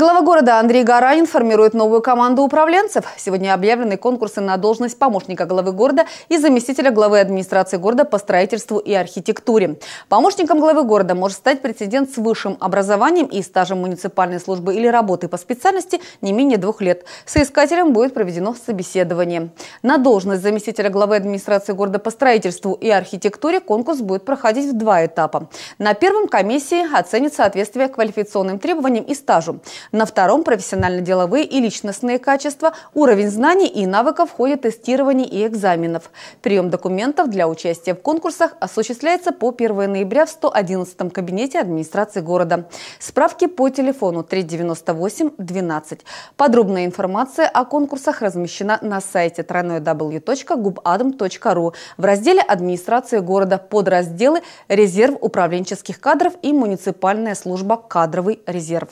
Глава города Андрей Гаранин формирует новую команду управленцев. Сегодня объявлены конкурсы на должность помощника главы города и заместителя главы администрации города по строительству и архитектуре. Помощником главы города может стать прецедент с высшим образованием и стажем муниципальной службы или работы по специальности не менее двух лет. Соискателем будет проведено собеседование. На должность заместителя главы администрации города по строительству и архитектуре конкурс будет проходить в два этапа. На первом комиссии оценит соответствие квалификационным требованиям и стажу. На втором – профессионально-деловые и личностные качества, уровень знаний и навыков в ходе тестирований и экзаменов. Прием документов для участия в конкурсах осуществляется по 1 ноября в 111 кабинете администрации города. Справки по телефону 398 12. Подробная информация о конкурсах размещена на сайте www.gubadam.ru в разделе «Администрация города» под разделы «Резерв управленческих кадров» и «Муниципальная служба кадровый резерв».